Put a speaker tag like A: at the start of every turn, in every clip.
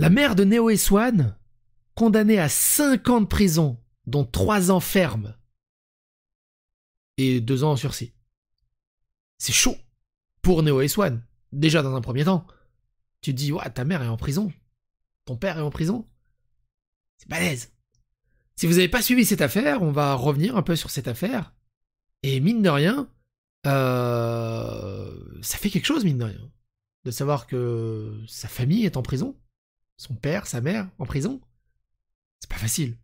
A: La mère de Neo et Swan, condamnée à 5 ans de prison, dont 3 ans ferme et 2 ans en sursis. C'est chaud pour Neo et Swan, déjà dans un premier temps. Tu te dis, ouais, ta mère est en prison, ton père est en prison. C'est balèze. Si vous n'avez pas suivi cette affaire, on va revenir un peu sur cette affaire. Et mine de rien, euh, ça fait quelque chose, mine de rien, de savoir que sa famille est en prison son père, sa mère, en prison. C'est pas facile.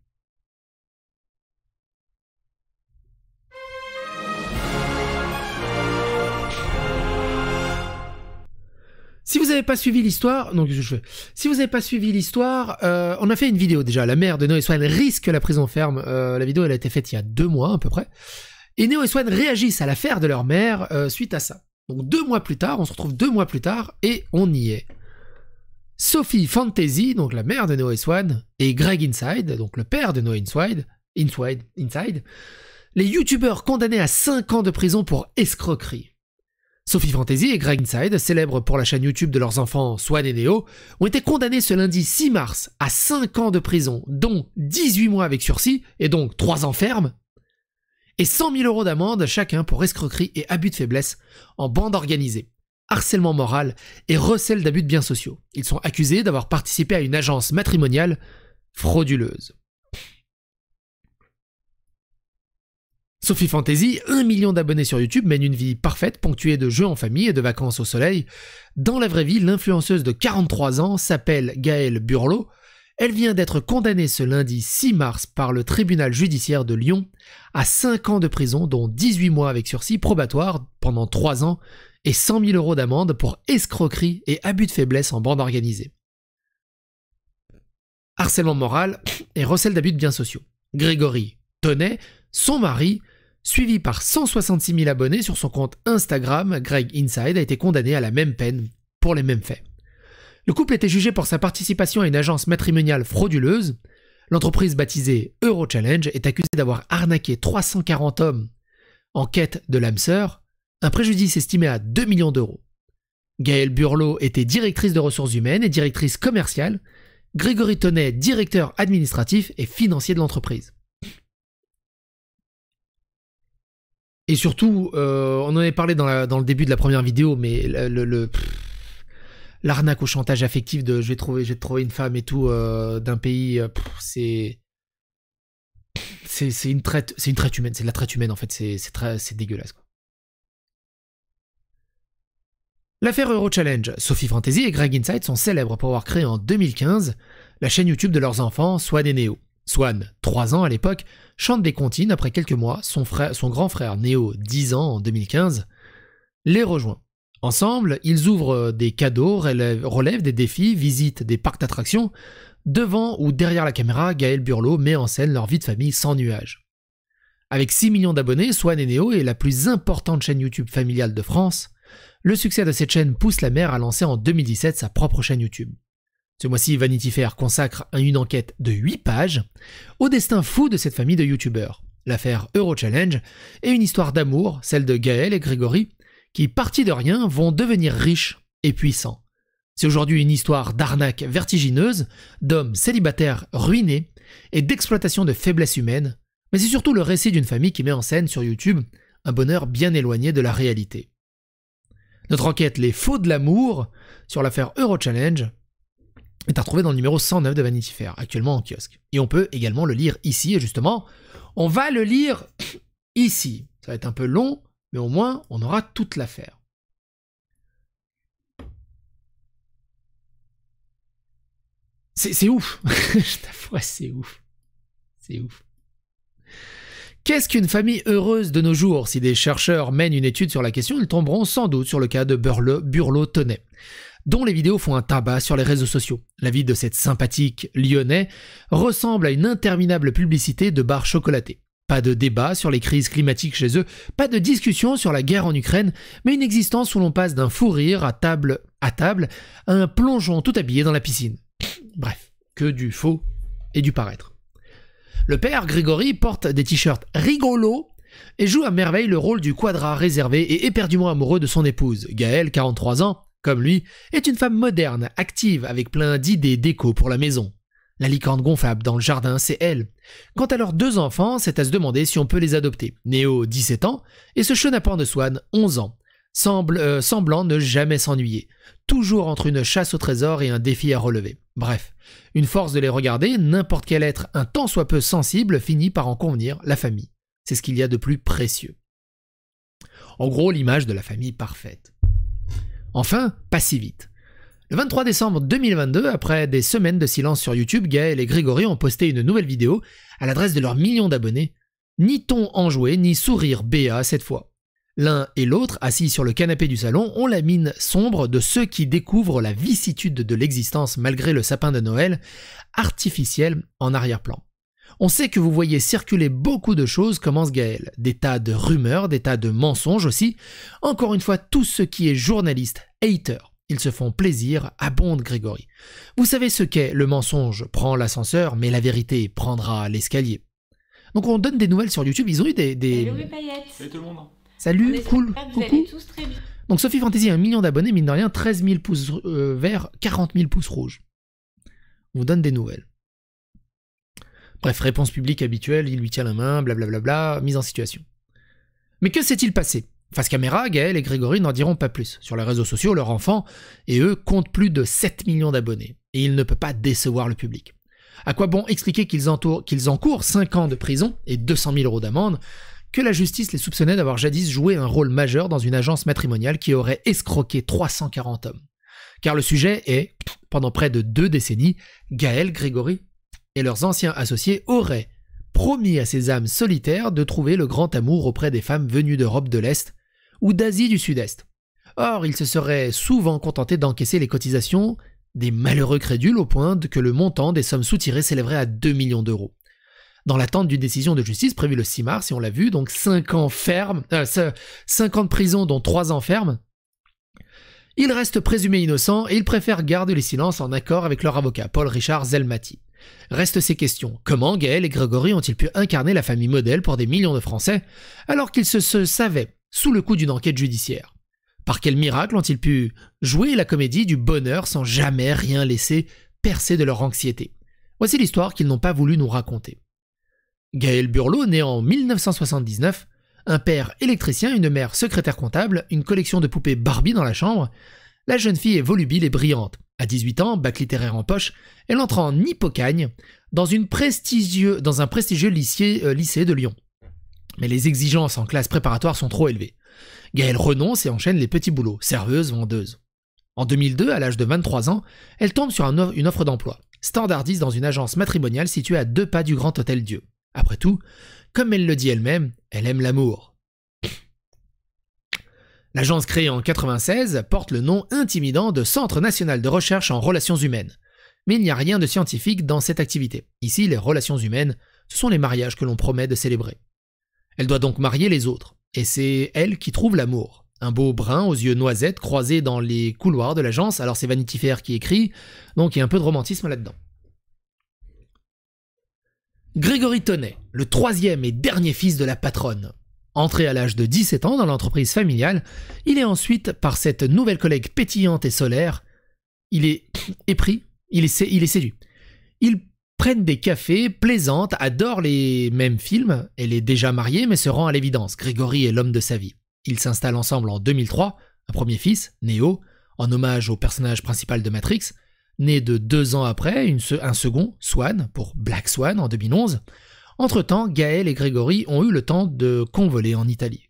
A: Si vous n'avez pas suivi l'histoire, donc je, si vous n'avez pas suivi l'histoire, euh, on a fait une vidéo déjà. La mère de Noé Swan risque la prison ferme. Euh, la vidéo, elle a été faite il y a deux mois à peu près. Et Neo et Swan réagissent à l'affaire de leur mère euh, suite à ça. Donc deux mois plus tard, on se retrouve deux mois plus tard et on y est. Sophie Fantasy, donc la mère de Noé Swan, et Greg Inside, donc le père de Noé Inside, Inside, Inside les youtubeurs condamnés à 5 ans de prison pour escroquerie. Sophie Fantasy et Greg Inside, célèbres pour la chaîne YouTube de leurs enfants Swan et Neo, ont été condamnés ce lundi 6 mars à 5 ans de prison, dont 18 mois avec sursis, et donc 3 ans ferme, et 100 000 euros d'amende chacun pour escroquerie et abus de faiblesse en bande organisée harcèlement moral et recel d'abus de biens sociaux. Ils sont accusés d'avoir participé à une agence matrimoniale frauduleuse. Sophie Fantasy, 1 million d'abonnés sur YouTube, mène une vie parfaite, ponctuée de jeux en famille et de vacances au soleil. Dans la vraie vie, l'influenceuse de 43 ans s'appelle Gaëlle Burlot. Elle vient d'être condamnée ce lundi 6 mars par le tribunal judiciaire de Lyon à 5 ans de prison, dont 18 mois avec sursis probatoire pendant 3 ans et 100 000 euros d'amende pour escroquerie et abus de faiblesse en bande organisée. Harcèlement moral et recel d'abus de biens sociaux. Grégory Tonnet, son mari, suivi par 166 000 abonnés sur son compte Instagram, Greg Inside a été condamné à la même peine pour les mêmes faits. Le couple était jugé pour sa participation à une agence matrimoniale frauduleuse. L'entreprise baptisée Eurochallenge est accusée d'avoir arnaqué 340 hommes en quête de l'âme sœur un préjudice estimé à 2 millions d'euros. Gaëlle Burlot était directrice de ressources humaines et directrice commerciale, Grégory Tonnet directeur administratif et financier de l'entreprise. Et surtout, euh, on en avait parlé dans, le début de la première vidéo, mais le, l'arnaque au chantage affectif de je vais trouver, je vais une femme et tout euh, d'un pays, euh, c'est, c'est, une traite, c'est une traite humaine, c'est de la traite humaine en fait, c'est, c'est, dégueulasse. L'affaire Eurochallenge, Sophie Fantasy et Greg Insight sont célèbres pour avoir créé en 2015 la chaîne YouTube de leurs enfants, Swan et Neo. Swan, 3 ans à l'époque, chante des comptines après quelques mois, son, frère, son grand frère Neo, 10 ans en 2015, les rejoint. Ensemble, ils ouvrent des cadeaux, relèvent, des défis, visitent des parcs d'attractions. Devant ou derrière la caméra, Gaël Burlot met en scène leur vie de famille sans nuages. Avec 6 millions d'abonnés, Swan et Neo est la plus importante chaîne YouTube familiale de France. Le succès de cette chaîne pousse la mère à lancer en 2017 sa propre chaîne YouTube. Ce mois-ci, Vanity Fair consacre une enquête de 8 pages au destin fou de cette famille de youtubeurs, l'affaire Eurochallenge et une histoire d'amour, celle de Gaël et Grégory, qui, partis de rien, vont devenir riches et puissants. C'est aujourd'hui une histoire d'arnaque vertigineuse, d'hommes célibataires ruinés et d'exploitation de faiblesses humaines, mais c'est surtout le récit d'une famille qui met en scène sur YouTube un bonheur bien éloigné de la réalité. Notre enquête Les Faux de l'amour sur l'affaire Eurochallenge est à retrouver dans le numéro 109 de Vanity Fair, actuellement en kiosque. Et on peut également le lire ici, justement, on va le lire ici. Ça va être un peu long, mais au moins on aura toute l'affaire. C'est ouf. Je t'avoue, c'est ouf. C'est ouf. Qu'est-ce qu'une famille heureuse de nos jours Si des chercheurs mènent une étude sur la question, ils tomberont sans doute sur le cas de Burlot-Tonnet, dont les vidéos font un tabac sur les réseaux sociaux. La vie de cette sympathique lyonnais ressemble à une interminable publicité de barres chocolatés. Pas de débat sur les crises climatiques chez eux, pas de discussion sur la guerre en Ukraine, mais une existence où l'on passe d'un fou rire à table à table à un plongeon tout habillé dans la piscine. Bref, que du faux et du paraître. Le père Grégory porte des t-shirts rigolos et joue à merveille le rôle du quadra réservé et éperdument amoureux de son épouse. Gaëlle, 43 ans, comme lui, est une femme moderne, active, avec plein d'idées déco pour la maison. La licorne gonfable dans le jardin, c'est elle. Quant à leurs deux enfants, c'est à se demander si on peut les adopter. Néo, 17 ans, et ce chenapan de Swan, 11 ans. Semble, euh, semblant ne jamais s'ennuyer toujours entre une chasse au trésor et un défi à relever. Bref, une force de les regarder, n'importe quel être un tant soit peu sensible finit par en convenir, la famille. C'est ce qu'il y a de plus précieux. En gros, l'image de la famille parfaite. Enfin, pas si vite. Le 23 décembre 2022, après des semaines de silence sur YouTube, Gaël et Grégory ont posté une nouvelle vidéo à l'adresse de leurs millions d'abonnés. Ni ton enjoué, ni sourire BA cette fois. L'un et l'autre, assis sur le canapé du salon, ont la mine sombre de ceux qui découvrent la vicissitude de l'existence malgré le sapin de Noël, artificiel en arrière-plan. On sait que vous voyez circuler beaucoup de choses, commence Gaël. Des tas de rumeurs, des tas de mensonges aussi. Encore une fois, tout ce qui est journaliste, hater. Ils se font plaisir, abonde Grégory. Vous savez ce qu'est le mensonge prend l'ascenseur, mais la vérité prendra l'escalier. Donc on donne des nouvelles sur YouTube, ils ont eu des... Salut tout le monde Salut, cool, coucou. Donc Sophie Fantasy, un million d'abonnés, mine de rien, 13 000 pouces euh, verts, 40 000 pouces rouges. On vous donne des nouvelles. Bref, réponse publique habituelle, il lui tient la main, blablabla, mise en situation. Mais que s'est-il passé Face caméra, Gaël et Grégory n'en diront pas plus. Sur les réseaux sociaux, leur enfant et eux comptent plus de 7 millions d'abonnés. Et il ne peut pas décevoir le public. À quoi bon expliquer qu'ils qu'ils encourent 5 ans de prison et 200 000 euros d'amende que la justice les soupçonnait d'avoir jadis joué un rôle majeur dans une agence matrimoniale qui aurait escroqué 340 hommes. Car le sujet est, pendant près de deux décennies, Gaël Grégory et leurs anciens associés auraient promis à ces âmes solitaires de trouver le grand amour auprès des femmes venues d'Europe de l'Est ou d'Asie du Sud-Est. Or, ils se seraient souvent contentés d'encaisser les cotisations des malheureux crédules au point que le montant des sommes soutirées s'élèverait à 2 millions d'euros dans l'attente d'une décision de justice prévue le 6 mars, si on l'a vu, donc 5 ans ferme, 5 euh, ans de prison dont 3 ans ferme. Il reste présumé innocent et ils préfèrent garder le silence en accord avec leur avocat, Paul Richard Zelmati. Restent ces questions. Comment Gaël et Grégory ont-ils pu incarner la famille modèle pour des millions de Français alors qu'ils se savaient sous le coup d'une enquête judiciaire par quel miracle ont-ils pu jouer la comédie du bonheur sans jamais rien laisser percer de leur anxiété Voici l'histoire qu'ils n'ont pas voulu nous raconter. Gaël Burlot né en 1979, un père électricien, une mère secrétaire comptable, une collection de poupées Barbie dans la chambre. La jeune fille est volubile et brillante. À 18 ans, bac littéraire en poche, elle entre en Hippocagne dans, un prestigieux euh, lycée, de Lyon. Mais les exigences en classe préparatoire sont trop élevées. Gaëlle renonce et enchaîne les petits boulots, serveuse, vendeuse. En 2002, à l'âge de 23 ans, elle tombe sur une offre d'emploi, standardiste dans une agence matrimoniale située à deux pas du Grand Hôtel Dieu. Après tout, comme elle le dit elle-même, elle aime l'amour. L'agence créée en 1996 porte le nom intimidant de Centre national de recherche en relations humaines. Mais il n'y a rien de scientifique dans cette activité. Ici, les relations humaines, ce sont les mariages que l'on promet de célébrer. Elle doit donc marier les autres, et c'est elle qui trouve l'amour. Un beau brun aux yeux noisettes croisé dans les couloirs de l'agence, alors c'est Vanity Fair qui écrit, donc il y a un peu de romantisme là-dedans. Grégory Tonnet, le troisième et dernier fils de la patronne. Entré à l'âge de 17 ans dans l'entreprise familiale, il est ensuite, par cette nouvelle collègue pétillante et solaire, il est épris, il est, séduit. Ils prennent des cafés, plaisantent, adorent les mêmes films. Elle est déjà mariée mais se rend à l'évidence. Grégory est l'homme de sa vie. Ils s'installent ensemble en 2003, un premier fils, néo, en hommage au personnage principal de Matrix, né de deux ans après, un second, Swan, pour Black Swan en 2011. Entre-temps, Gaël et Grégory ont eu le temps de convoler en Italie.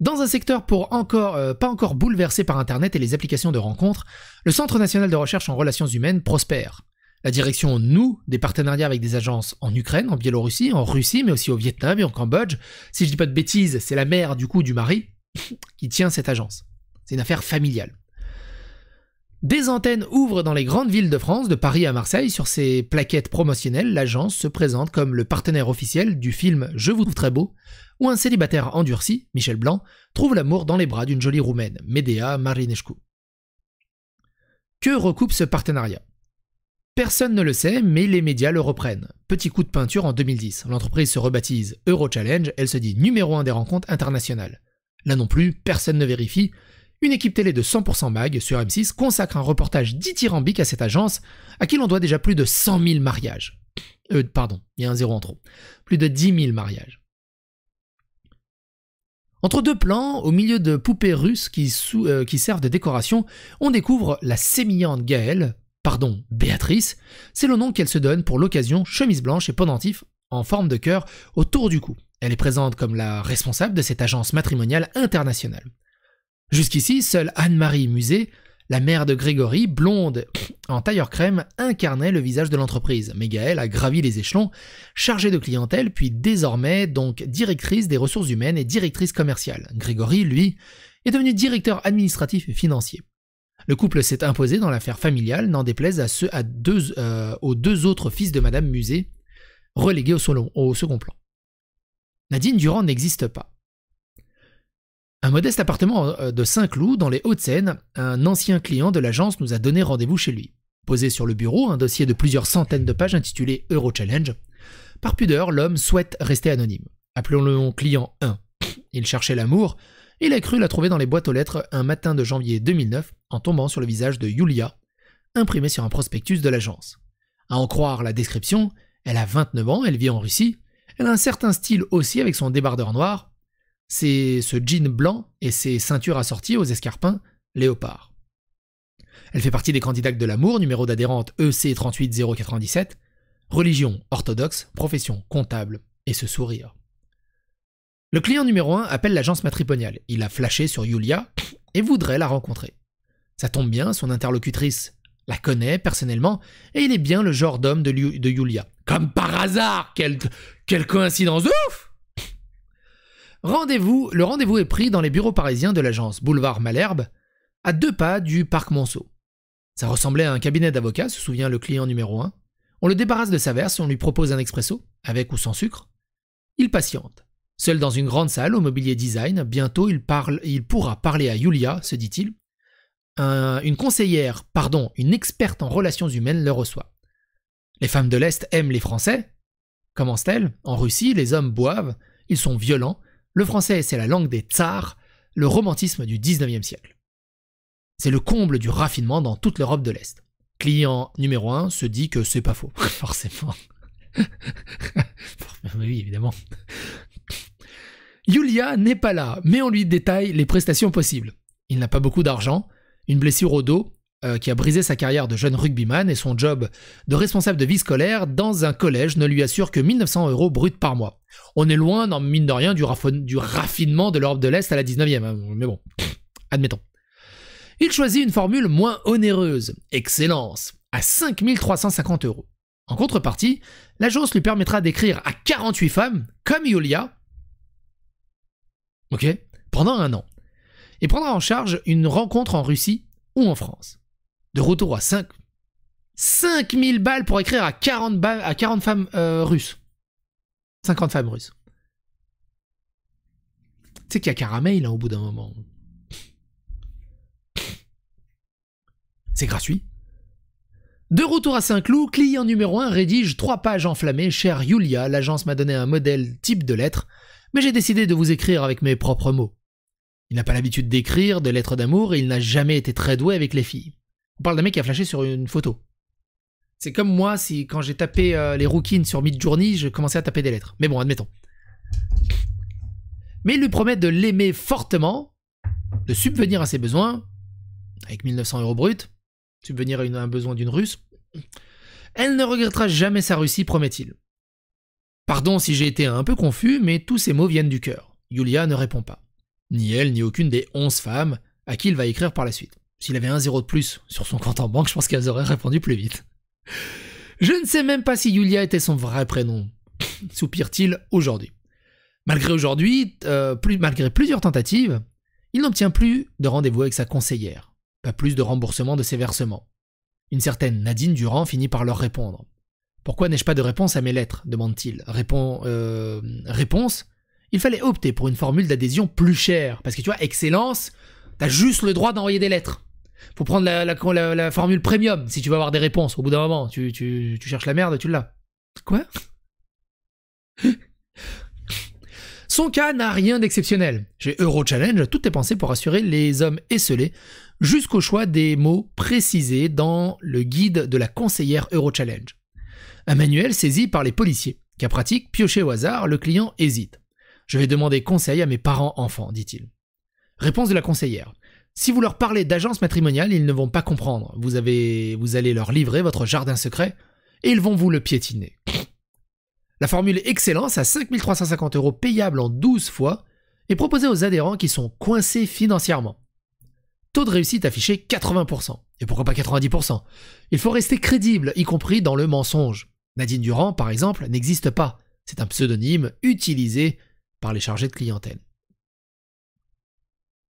A: Dans un secteur pour encore, euh, pas encore bouleversé par Internet et les applications de rencontres, le Centre national de recherche en relations humaines prospère. La direction nous des partenariats avec des agences en Ukraine, en Biélorussie, en Russie, mais aussi au Vietnam et en Cambodge. Si je dis pas de bêtises, c'est la mère du coup du mari qui tient cette agence. C'est une affaire familiale. Des antennes ouvrent dans les grandes villes de France, de Paris à Marseille. Sur ces plaquettes promotionnelles, l'agence se présente comme le partenaire officiel du film Je vous trouve très beau, où un célibataire endurci, Michel Blanc, trouve l'amour dans les bras d'une jolie roumaine, Medea Marinescu. Que recoupe ce partenariat Personne ne le sait, mais les médias le reprennent. Petit coup de peinture en 2010. L'entreprise se rebaptise Eurochallenge, elle se dit numéro 1 des rencontres internationales. Là non plus, personne ne vérifie, une équipe télé de 100% mag sur M6 consacre un reportage dithyrambique à cette agence à qui l'on doit déjà plus de 100 000 mariages. Euh, pardon, il y a un zéro en trop. Plus de 10 000 mariages. Entre deux plans, au milieu de poupées russes euh, qui, servent de décoration, on découvre la sémillante Gaëlle, pardon, Béatrice, c'est le nom qu'elle se donne pour l'occasion, chemise blanche et pendentif en forme de cœur autour du cou. Elle est présente comme la responsable de cette agence matrimoniale internationale. Jusqu'ici, seule Anne-Marie Musée, la mère de Grégory, blonde en tailleur crème, incarnait le visage de l'entreprise. Mais a gravi les échelons, chargée de clientèle, puis désormais donc directrice des ressources humaines et directrice commerciale. Grégory, lui, est devenu directeur administratif et financier. Le couple s'est imposé dans l'affaire familiale, n'en déplaise à ceux, à deux, euh, aux deux autres fils de Madame Musée, relégués au second plan. Nadine Durand n'existe pas. Un modeste appartement euh, de Saint-Cloud, dans les Hauts-de-Seine, un ancien client de l'agence nous a donné rendez-vous chez lui. Posé sur le bureau, un dossier de plusieurs centaines de pages intitulé Eurochallenge. Par pudeur, l'homme souhaite rester anonyme. Appelons-le client 1. Il cherchait l'amour. Il a cru la trouver dans les boîtes aux lettres un matin de janvier 2009 en tombant sur le visage de Yulia, imprimé sur un prospectus de l'agence. À en croire la description, elle a 29 ans, elle vit en Russie, elle a un certain style aussi avec son débardeur noir, c'est ce jean blanc et ses ceintures assorties aux escarpins léopard. Elle fait partie des candidats de l'amour, numéro d'adhérente EC 38097, religion orthodoxe, profession comptable et ce sourire. Le client numéro 1 appelle l'agence matrimoniale. Il a flashé sur Yulia et voudrait la rencontrer. Ça tombe bien, son interlocutrice la connaît personnellement et il est bien le genre d'homme de, Yulia. Comme par hasard Quelle, quelle coïncidence ouf Rendez-vous, le rendez-vous est pris dans les bureaux parisiens de l'agence Boulevard Malherbe, à deux pas du parc Monceau. Ça ressemblait à un cabinet d'avocats, se souvient le client numéro 1. On le débarrasse de sa verse, on lui propose un expresso, avec ou sans sucre. Il patiente. Seul dans une grande salle au mobilier design, bientôt il, parle, il pourra parler à Yulia, se dit-il. une conseillère, pardon, une experte en relations humaines le reçoit. Les femmes de l'Est aiment les Français, commence-t-elle. En Russie, les hommes boivent, ils sont violents, le français, c'est la langue des tsars, le romantisme du 19e siècle. C'est le comble du raffinement dans toute l'Europe de l'Est. Client numéro 1 se dit que c'est pas faux, forcément. oui, évidemment. Yulia n'est pas là, mais on lui détaille les prestations possibles. Il n'a pas beaucoup d'argent, une blessure au dos, euh, qui a brisé sa carrière de jeune rugbyman et son job de responsable de vie scolaire dans un collège ne lui assure que 1900 euros bruts par mois. On est loin, mine de rien, du, raffinement de l'Europe de l'Est à la 19e, hein, mais bon, admettons. Il choisit une formule moins onéreuse, excellence, à 5350 euros. En contrepartie, l'agence lui permettra d'écrire à 48 femmes, comme Yulia, ok, pendant un an, et prendra en charge une rencontre en Russie ou en France de retour à 5... 5000 balles pour écrire à 40, à 40 euh, femmes russes. 50 femmes russes. C'est sais qu'il y a caramel là, hein, au bout d'un moment. C'est gratuit. De retour à Saint-Cloud, client numéro 1 rédige trois pages enflammées. Cher Yulia, l'agence m'a donné un modèle type de lettre, mais j'ai décidé de vous écrire avec mes propres mots. Il n'a pas l'habitude d'écrire de lettres d'amour et il n'a jamais été très doué avec les filles on parle d'un mec qui a flashé sur une photo. C'est comme moi, si quand j'ai tapé euh, les rookies sur Midjourney, je commençais à taper des lettres. Mais bon, admettons. Mais il lui promet de l'aimer fortement, de subvenir à ses besoins, avec 1900 euros bruts, subvenir à, un besoin d'une Russe. Elle ne regrettera jamais sa Russie, promet-il. Pardon si j'ai été un peu confus, mais tous ces mots viennent du cœur. Yulia ne répond pas. Ni elle, ni aucune des onze femmes à qui il va écrire par la suite. S'il avait un zéro de plus sur son compte en banque, je pense qu'elles auraient répondu plus vite. Je ne sais même pas si Julia était son vrai prénom, soupire-t-il aujourd'hui. Malgré aujourd'hui, euh, malgré plusieurs tentatives, il n'obtient plus de rendez-vous avec sa conseillère, pas plus de remboursement de ses versements. Une certaine Nadine Durand finit par leur répondre. Pourquoi n'ai-je pas de réponse à mes lettres demande-t-il. Euh, réponse Il fallait opter pour une formule d'adhésion plus chère, parce que tu vois, excellence, t'as juste le droit d'envoyer des lettres. Faut prendre la, formule premium si tu veux avoir des réponses. Au bout d'un moment, tu, cherches la merde, tu l'as. Quoi Son cas n'a rien d'exceptionnel. J'ai Eurochallenge, toutes tes pensées pour assurer les hommes esselés jusqu'au choix des mots précisés dans le guide de la conseillère Eurochallenge. Un manuel saisi par les policiers. Cas pratique, pioché au hasard, le client hésite. Je vais demander conseil à mes parents enfants, dit-il. Réponse de la conseillère. Si vous leur parlez d'agence matrimoniale, ils ne vont pas comprendre. Vous, allez leur livrer votre jardin secret et ils vont vous le piétiner. La formule Excellence à 5350 euros payable en 12 fois est proposée aux adhérents qui sont coincés financièrement. Taux de réussite affiché 80%. Et pourquoi pas 90% Il faut rester crédible, y compris dans le mensonge. Nadine Durand, par exemple, n'existe pas. C'est un pseudonyme utilisé par les chargés de clientèle.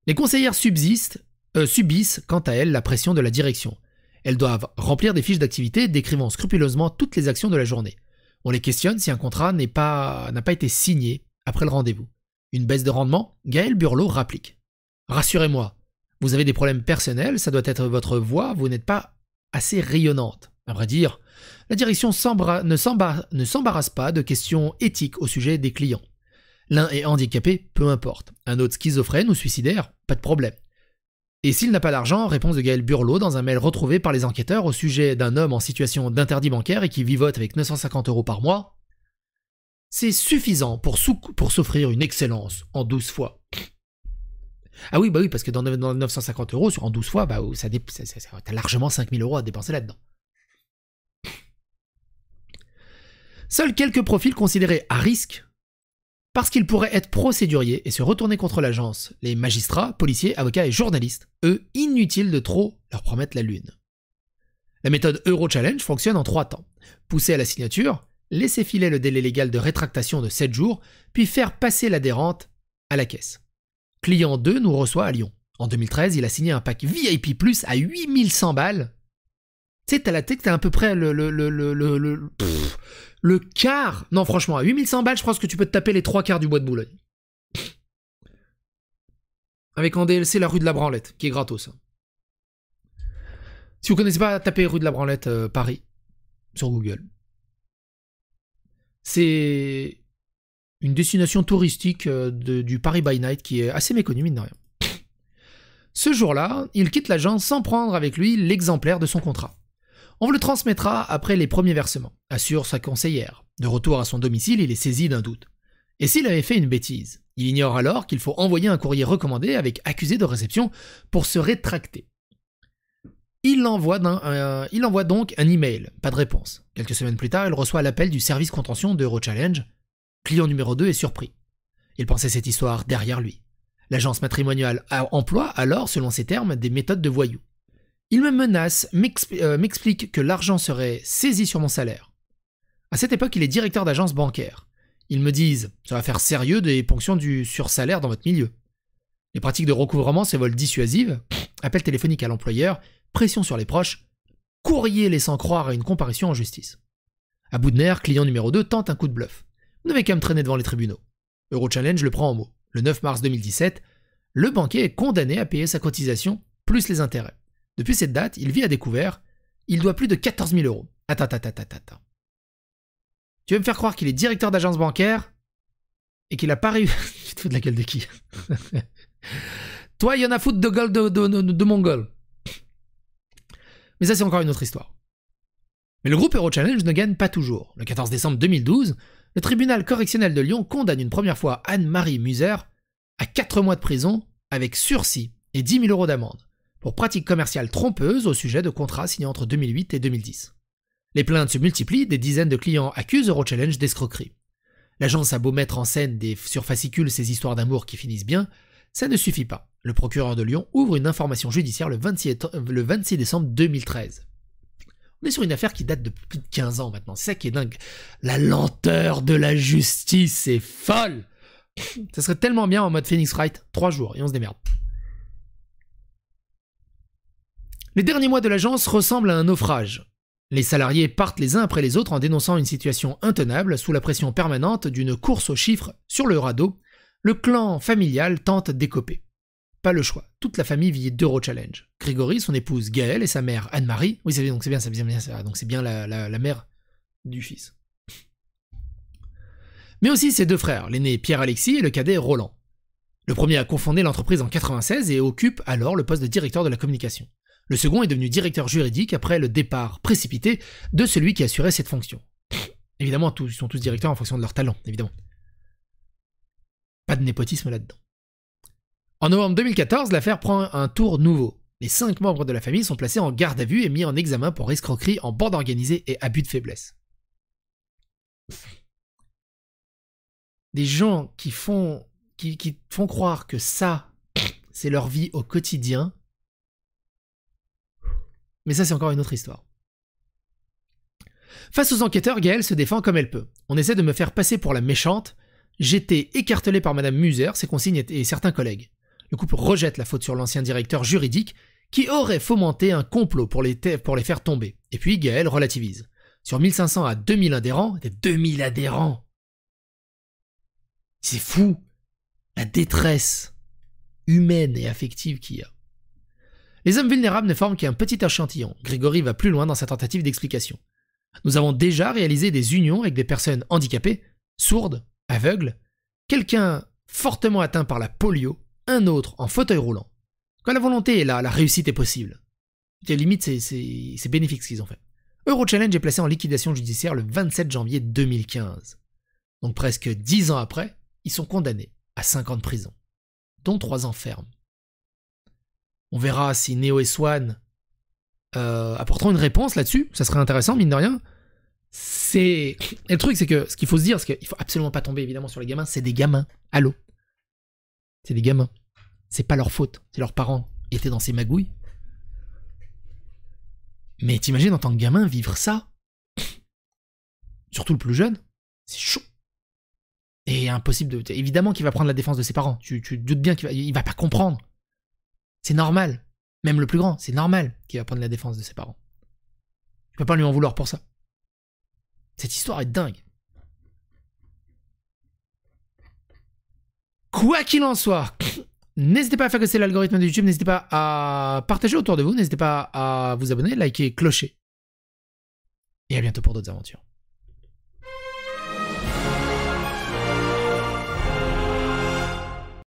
A: Les conseillères euh, subissent quant à elles la pression de la direction. Elles doivent remplir des fiches d'activité décrivant scrupuleusement toutes les actions de la journée. On les questionne si un contrat n'a pas, pas été signé après le rendez-vous. Une baisse de rendement, Gaël Burlot rapplique. Rassurez-moi, vous avez des problèmes personnels, ça doit être votre voix, vous n'êtes pas assez rayonnante. À vrai dire, la direction ne s'embarrasse pas de questions éthiques au sujet des clients. L'un est handicapé, peu importe. Un autre schizophrène ou suicidaire, pas de problème. Et s'il n'a pas d'argent, réponse de Gaël Burlot dans un mail retrouvé par les enquêteurs au sujet d'un homme en situation d'interdit bancaire et qui vivote avec 950 euros par mois, c'est suffisant pour, s'offrir une excellence en 12 fois. Ah oui, bah oui, parce que dans, 950 euros, en 12 fois, bah, ça, ça, t'as largement 5000 euros à dépenser là-dedans. Seuls quelques profils considérés à risque parce qu'ils pourraient être procéduriers et se retourner contre l'agence, les magistrats, policiers, avocats et journalistes. Eux, inutiles de trop leur promettre la lune. La méthode Eurochallenge fonctionne en trois temps. Pousser à la signature, laisser filer le délai légal de rétractation de 7 jours, puis faire passer l'adhérente à la caisse. Client 2 nous reçoit à Lyon. En 2013, il a signé un pack VIP Plus à 8100 balles tu sais, t'as la tête, t'as à peu près le, le, quart. Non, franchement, à 8100 balles, je pense que tu peux te taper les trois quarts du bois de Boulogne. Avec en DLC la rue de la Branlette, qui est gratos. Hein. Si vous connaissez pas, tapez rue de la Branlette euh, Paris sur Google. C'est une destination touristique euh, du Paris by Night qui est assez méconnue, mine de rien. Ce jour-là, il quitte l'agence sans prendre avec lui l'exemplaire de son contrat. On vous le transmettra après les premiers versements, assure sa conseillère. De retour à son domicile, il est saisi d'un doute. Et s'il avait fait une bêtise Il ignore alors qu'il faut envoyer un courrier recommandé avec accusé de réception pour se rétracter. Il envoie, euh, donc un email, pas de réponse. Quelques semaines plus tard, il reçoit l'appel du service contention d'Eurochallenge. Client numéro 2 est surpris. Il pensait cette histoire derrière lui. L'agence matrimoniale emploie alors, selon ses termes, des méthodes de voyous. Il me menace, euh, m'explique que l'argent serait saisi sur mon salaire. À cette époque, il est directeur d'agence bancaire. Ils me disent Ça va faire sérieux des ponctions du sursalaire dans votre milieu. Les pratiques de recouvrement se volent dissuasives appel téléphonique à l'employeur, pression sur les proches, courrier laissant croire à une comparution en justice. À bout de nerfs, client numéro 2 tente un coup de bluff. Vous n'avez qu'à me traîner devant les tribunaux. Eurochallenge le prend en mot. Le 9 mars 2017, le banquier est condamné à payer sa cotisation plus les intérêts. Depuis cette date, il vit à découvert. Il doit plus de 14 000 euros. Attends, attends, attends, attends. Tu veux me faire croire qu'il est directeur d'agence bancaire et qu'il a pas réussi. tu te fous de la gueule de qui Toi, il y en a foutre de gueule de, Mais ça, c'est encore une autre histoire. Mais le groupe Eurochallenge ne gagne pas toujours. Le 14 décembre 2012, le tribunal correctionnel de Lyon condamne une première fois Anne-Marie Muser à 4 mois de prison avec sursis et 10 000 euros d'amende pour pratiques commerciales trompeuses au sujet de contrats signés entre 2008 et 2010. Les plaintes se multiplient, des dizaines de clients accusent Eurochallenge d'escroquerie. L'agence a beau mettre en scène des sur ces histoires d'amour qui finissent bien, ça ne suffit pas. Le procureur de Lyon ouvre une information judiciaire le 26, le 26 décembre 2013. On est sur une affaire qui date de plus de 15 ans maintenant, c'est ça qui est dingue. La lenteur de la justice est folle Ça serait tellement bien en mode Phoenix Wright, 3 jours et on se démerde. Les derniers mois de l'agence ressemblent à un naufrage. Les salariés partent les uns après les autres en dénonçant une situation intenable sous la pression permanente d'une course aux chiffres sur le radeau. Le clan familial tente d'écoper. Pas le choix. Toute la famille vit d'Euro Challenge. Grégory, son épouse Gaëlle et sa mère Anne-Marie. Oui, c'est bien, donc c'est bien, c'est donc c'est bien la, la mère du fils. Mais aussi ses deux frères, l'aîné Pierre-Alexis et le cadet Roland. Le premier a confondé l'entreprise en 96 et occupe alors le poste de directeur de la communication. Le second est devenu directeur juridique après le départ précipité de celui qui assurait cette fonction. Évidemment, tous, ils sont tous directeurs en fonction de leur talent, évidemment. Pas de népotisme là-dedans. En novembre 2014, l'affaire prend un tour nouveau. Les cinq membres de la famille sont placés en garde à vue et mis en examen pour escroquerie en bande organisée et abus de faiblesse. Des gens qui font, qui font croire que ça, c'est leur vie au quotidien, mais ça, c'est encore une autre histoire. Face aux enquêteurs, Gaëlle se défend comme elle peut. On essaie de me faire passer pour la méchante. J'étais écartelé par Madame Muser, ses consignes et certains collègues. Le couple rejette la faute sur l'ancien directeur juridique qui aurait fomenté un complot pour les, faire tomber. Et puis Gaëlle relativise. Sur 1500 à 2000 adhérents, des 2000 adhérents C'est fou La détresse humaine et affective qu'il y a. Les hommes vulnérables ne forment qu'un petit échantillon. Grégory va plus loin dans sa tentative d'explication. Nous avons déjà réalisé des unions avec des personnes handicapées, sourdes, aveugles, quelqu'un fortement atteint par la polio, un autre en fauteuil roulant. Quand la volonté est là, la réussite est possible. les limite, c'est bénéfique ce qu'ils ont fait. Eurochallenge est placé en liquidation judiciaire le 27 janvier 2015. Donc presque 10 ans après, ils sont condamnés à 5 ans de prison, dont 3 ans fermes. On verra si Neo et Swan euh, apporteront une réponse là-dessus. Ça serait intéressant, mine de rien. C'est. le truc, c'est que ce qu'il faut se dire, c'est qu'il faut absolument pas tomber évidemment sur les gamins. C'est des gamins. Allô C'est des gamins. C'est pas leur faute. C'est leurs parents étaient dans ces magouilles. Mais t'imagines en tant que gamin vivre ça Surtout le plus jeune C'est chaud. Et impossible de. Évidemment qu'il va prendre la défense de ses parents. Tu, tu doutes bien qu'il va, il va pas comprendre. C'est normal. Même le plus grand, c'est normal qu'il va prendre la défense de ses parents. Je ne peux pas lui en vouloir pour ça. Cette histoire est dingue. Quoi qu'il en soit, n'hésitez pas à faire c'est l'algorithme de YouTube, n'hésitez pas à partager autour de vous, n'hésitez pas à vous abonner, liker, clocher. Et à bientôt pour d'autres aventures.